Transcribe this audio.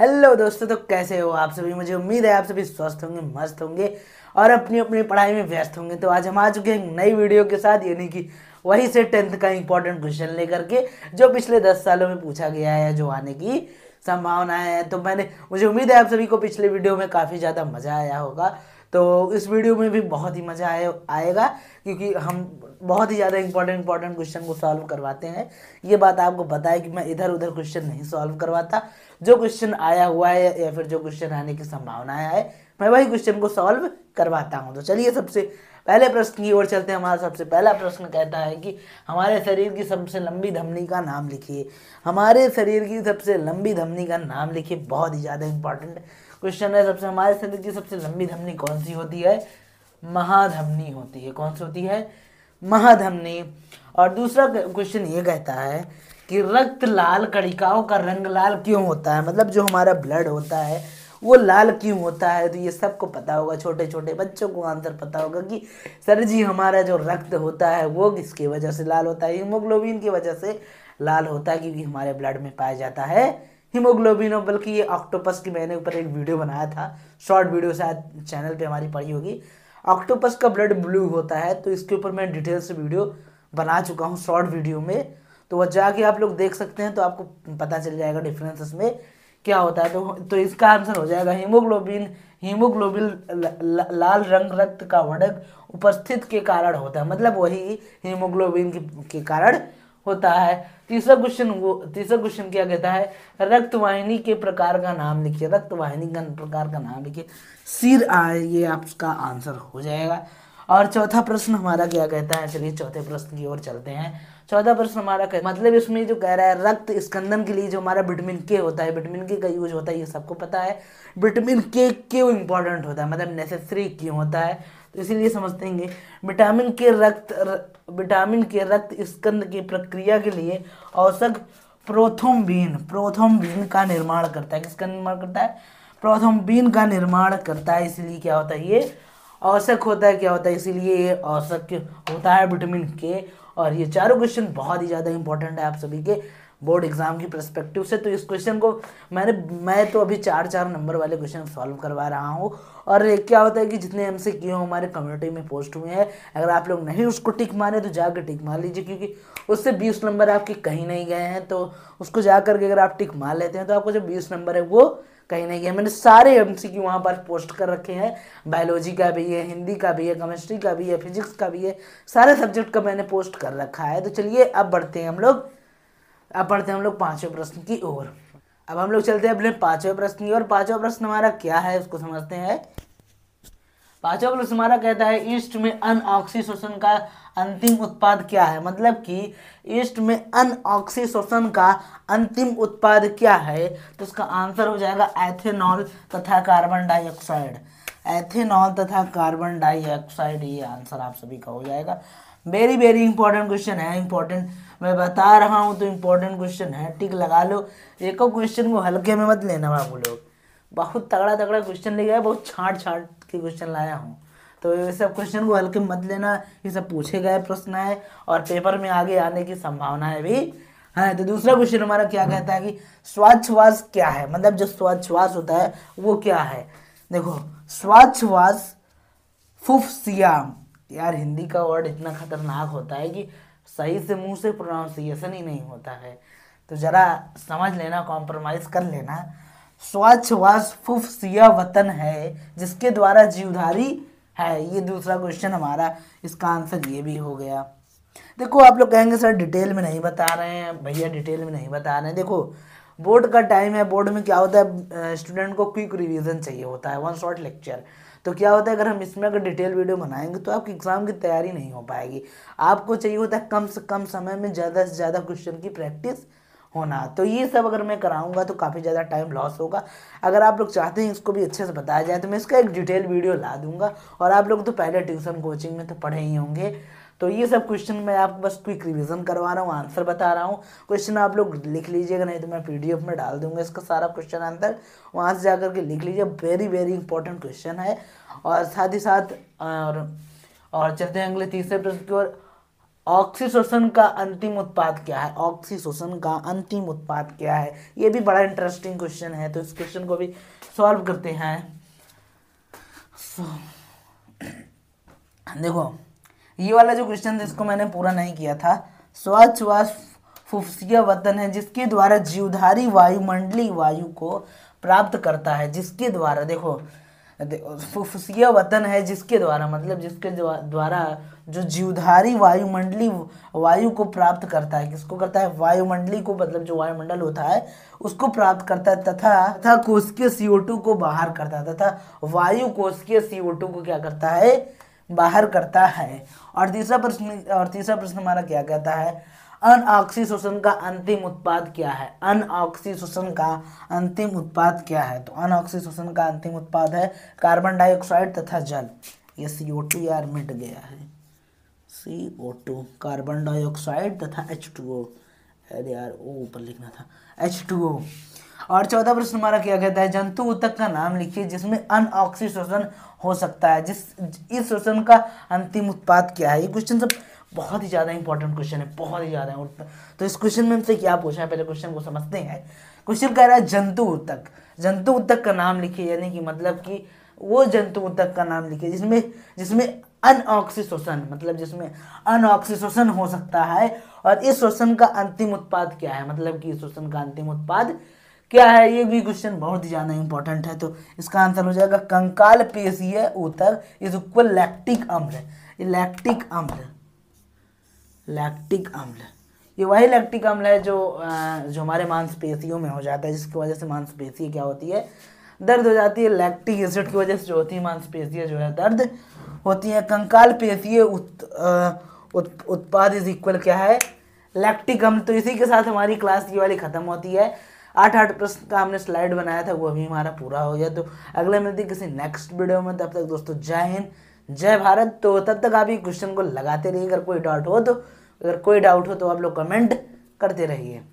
hello दोस्तों तो कैसे हो आप सभी मुझे उम्मीद है आप सभी स्वस्थ होंगे मस्त होंगे और अपनी अपनी पढ़ाई में व्यस्त होंगे तो आज हम आ चुके हैं नई वीडियो के साथ यानी कि वहीं से टेंथ का इंपॉर्टेंट क्वेश्चन लेकर के जो पिछले दस सालों में पूछा गया है जो आने की संभावना है तो मैंने मुझे उम्मीद है आप सभी को पिछले वीडियो में काफ़ी ज़्यादा मज़ा आया होगा तो इस वीडियो में भी बहुत ही मज़ा आए आएगा क्योंकि हम बहुत ही ज़्यादा इंपॉर्टेंट इंपॉर्टेंट क्वेश्चन को सॉल्व करवाते हैं ये बात आपको पता है कि मैं इधर उधर क्वेश्चन नहीं सॉल्व करवाता जो क्वेश्चन आया हुआ है या फिर जो क्वेश्चन आने की संभावना है मैं वही क्वेश्चन को सॉल्व करवाता हूँ तो चलिए सबसे पहले प्रश्न की ओर चलते हैं हमारा सबसे पहला प्रश्न कहता है कि हमारे शरीर की सबसे लंबी धमनी का नाम लिखिए हमारे शरीर की सबसे लंबी धमनी का नाम लिखिए बहुत ही ज़्यादा इंपॉर्टेंट क्वेश्चन है सबसे हमारे शरीर की सबसे लंबी धमनी कौन सी होती है महाधमनी होती है कौन सी होती है महाधमनी और दूसरा क्वेश्चन ये कहता है कि रक्त लाल कड़िकाओं का रंग लाल क्यों होता है मतलब जो हमारा ब्लड होता है वो लाल क्यों होता है तो ये सबको पता होगा छोटे छोटे बच्चों को आंसर पता होगा कि सर जी हमारा जो रक्त होता है वो किसकी वजह से लाल होता है हीमोग्लोबिन की वजह से लाल होता है क्योंकि हमारे ब्लड में पाया जाता है हीमोग्लोबिन और बल्कि ये ऑक्टोपस की मैंने ऊपर एक वीडियो बनाया था शॉर्ट वीडियो शायद चैनल पर हमारी पड़ी होगी ऑक्टोपस का ब्लड ब्लू होता है तो इसके ऊपर मैं डिटेल से वीडियो बना चुका हूँ शॉर्ट वीडियो में तो वह जाके आप लोग देख सकते हैं तो आपको पता चल जाएगा डिफरेंस में क्या होता है तो तो इसका आंसर हो जाएगा हीमोग्लोबिन हीमोग्लोबिन लाल रंग रक्त का वडक उपस्थित के कारण होता है मतलब वही हीमोग्लोबिन के कारण होता है तीसरा क्वेश्चन वो तीसरा क्वेश्चन क्या कहता है रक्तवाहिनी के प्रकार का नाम लिखिए रक्तवाहिनी का प्रकार का नाम लिखिए सिर आए ये आपका आंसर हो जाएगा और चौथा प्रश्न हमारा क्या कहता है चलिए चौथे प्रश्न की ओर चलते हैं चौथा प्रश्न हमारा कह मतलब इसमें जो कह रहा है रक्त स्कंदन के लिए जो हमारा विटामिन के होता है विटामिन के का यूज होता है ये सबको पता है विटामिन के क्यों इंपॉर्टेंट होता है मतलब नेसेसरी क्यों होता है तो इसीलिए समझते हैं विटामिन के रक्त विटामिन के रक्त स्कंद की प्रक्रिया के लिए औषध प्रोथोमबीन प्रोथोमबीन का निर्माण करता है किसका निर्माण करता है प्रोथोमबीन का निर्माण करता है इसलिए क्या होता है ये औसक होता है क्या होता है इसीलिए ये औसक होता है विटामिन के और ये चारों क्वेश्चन बहुत ही ज़्यादा इंपॉर्टेंट है आप सभी के बोर्ड एग्जाम की परस्पेक्टिव से तो इस क्वेश्चन को मैंने मैं तो अभी चार चार नंबर वाले क्वेश्चन सॉल्व करवा रहा हूँ और क्या होता है कि जितने एम सी हमारे कम्युनिटी में पोस्ट हुए हैं अगर आप लोग नहीं उसको टिक मारे तो जाकर टिक मार लीजिए क्योंकि उससे बीस नंबर आपके कहीं नहीं गए हैं तो उसको जा करके अगर आप टिक मार लेते हैं तो आपको जो बीस नंबर है वो कहीं नहीं गया मैंने सारे एम सी वहाँ पर पोस्ट कर रखे हैं बायोलॉजी का भी है हिंदी का भी है केमिस्ट्री का भी है फिजिक्स का भी है सारे सब्जेक्ट का मैंने पोस्ट कर रखा है तो चलिए अब बढ़ते हैं हम लोग अब पढ़ते हैं हम लोग पांचवे प्रश्न की ओर अब हम लोग चलते हैं अपने पांचवे प्रश्न की ओर पांचवा प्रश्न हमारा क्या है उसको समझते हैं पांचवा प्रश्न हमारा कहता है ईस्ट में अनऑक्सी शोषण का अंतिम उत्पाद क्या है मतलब कि ईस्ट में अनऑक्सी शोषण का अंतिम उत्पाद क्या है तो उसका आंसर हो जाएगा एथेनॉल तथा कार्बन डाइऑक्साइड एथेनॉल तथा कार्बन डाइऑक्साइड ये आंसर आप सभी का हो जाएगा वेरी वेरी इंपॉर्टेंट क्वेश्चन है इंपॉर्टेंट मैं बता रहा हूँ तो इम्पोर्टेंट क्वेश्चन है टिक लगा लो एक क्वेश्चन को हल्के में मत लेना बाबू लोग बहुत तगड़ा तगड़ा क्वेश्चन ले गया बहुत छाट छाट के क्वेश्चन लाया हूँ तो ये सब क्वेश्चन को हल्के मत लेना ये सब पूछे गए प्रश्न है और पेपर में आगे आने की संभावनाएं भी है हाँ, तो दूसरा क्वेश्चन हमारा क्या कहता है कि स्वाच्छवास क्या है मतलब जो स्वाच्छवास होता है वो क्या है देखो स्वाचवास फुफसियाम यार हिंदी का वर्ड इतना खतरनाक होता है कि सही से मुंह से प्रोनाउंसिएशन ही नहीं होता है तो ज़रा समझ लेना कॉम्प्रोमाइज़ कर लेना स्वच्छ वास फुफसिया वतन है जिसके द्वारा जीवधारी है ये दूसरा क्वेश्चन हमारा इसका आंसर ये भी हो गया देखो आप लोग कहेंगे सर डिटेल में नहीं बता रहे हैं भैया डिटेल में नहीं बता रहे हैं देखो बोर्ड का टाइम है बोर्ड में क्या होता है स्टूडेंट को क्विक रिवीजन चाहिए होता है वन शॉर्ट लेक्चर तो क्या होता है अगर हम इसमें अगर डिटेल वीडियो बनाएंगे तो आपकी एग्ज़ाम की तैयारी नहीं हो पाएगी आपको चाहिए होता है कम से कम समय में ज़्यादा से ज़्यादा क्वेश्चन की प्रैक्टिस होना तो ये सब अगर मैं कराऊंगा तो काफ़ी ज़्यादा टाइम लॉस होगा अगर आप लोग चाहते हैं इसको भी अच्छे से बताया जाए तो मैं इसका एक डिटेल वीडियो ला दूंगा और आप लोग तो पहले ट्यूशन कोचिंग में तो पढ़े ही होंगे तो ये सब क्वेश्चन मैं आपको बस क्विक रिवीजन करवा रहा हूँ आंसर बता रहा हूँ क्वेश्चन आप लोग लिख लीजिएगा नहीं तो मैं पी में डाल दूंगा इसका सारा क्वेश्चन आंसर वहाँ से जाकर के लिख लीजिए वेरी वेरी इंपॉर्टेंट क्वेश्चन है और साथ ही साथ और और चलते हैं अगले तीसरे प्रश्न की ओर ऑक्सीशोषण का अंतिम उत्पाद क्या है ऑक्सीशोषण का अंतिम उत्पाद क्या है ये भी बड़ा इंटरेस्टिंग क्वेश्चन है तो इस क्वेश्चन को भी सॉल्व करते हैं देखो ये वाला जो क्वेश्चन था इसको मैंने पूरा नहीं किया था स्वच्छ व फुफसिया वतन है जिसके द्वारा जीवधारी वायुमंडली वायु को प्राप्त करता है जिसके द्वारा देखो फुफसिया वतन है जिसके द्वारा मतलब जिसके द्वारा जो जीवधारी वायुमंडली वायु को प्राप्त करता है किसको करता है वायुमंडली को मतलब जो वायुमंडल होता है उसको प्राप्त करता है तथा तथा कोशिकीय सीओ टू को बाहर करता है तथा वायु कोशिकीय सीओ टू को क्या करता है बाहर करता है और तीसरा प्रश्न और तीसरा प्रश्न हमारा क्या कहता है अनऑक्सी शोषण का अंतिम उत्पाद क्या है अनऑक्सी शोषण का अंतिम उत्पाद क्या है तो अनऑक्सी शोषण का अंतिम उत्पाद है कार्बन डाइऑक्साइड तथा जल ये सी ओ टू यार मिट गया है C O two carbon dioxide तथा एच टू ओ अरे यार ओ ऊपर लिखना था एच टू ओ और चौदह प्रश्न हमारा क्या कहता है जंतु उतक का नाम लिखिए जिसमें अनऑक्सी शोषण हो सकता है जिस इस शोषण का अंतिम उत्पाद क्या है ये क्वेश्चन सब बहुत ही ज़्यादा इंपॉर्टेंट क्वेश्चन है बहुत ही ज़्यादा तो इस क्वेश्चन में हमसे क्या पूछा है पहले क्वेश्चन को समझते हैं क्वेश्चन कह रहा है जंतु उतक जंतु उतक का नाम लिखिए यानी कि मतलब कि वो जंतु उतक का नाम लिखिए जिसमें जिसमें अनऑक्सी शोषण मतलब जिसमें अनऑक्सी शोषण हो सकता है और इस शोषण का अंतिम उत्पाद क्या है मतलब कि इस शोषण का अंतिम उत्पाद क्या है ये भी क्वेश्चन बहुत ही ज़्यादा इंपॉर्टेंट है तो इसका आंसर हो जाएगा कंकाल पेशीय उतर इज इक्वल लैक्टिक अम्ल लैक्टिक अम्ल लैक्टिक अम्ल ये वही लैक्टिक अम्ल है जो जो हमारे मांसपेशियों में हो जाता है जिसकी वजह से मांसपेशी क्या होती है दर्द हो जाती है लैक्टिक एसिड की वजह से जो होती है मांसपेशियाँ जो है दर्द होती है कंकाल पेशीय उत, उत्पाद इज इक्वल क्या है लैक्टिक अम्ल तो इसी के साथ हमारी क्लास ये वाली ख़त्म होती है आठ आठ प्रश्न का हमने स्लाइड बनाया था वो अभी हमारा पूरा हो गया तो अगले मिलते किसी नेक्स्ट वीडियो में तब तक दोस्तों जय हिंद जय भारत तो तब तक आप ही क्वेश्चन को लगाते रहिए अगर कोई डाउट हो तो अगर कोई डाउट हो तो आप लोग कमेंट करते रहिए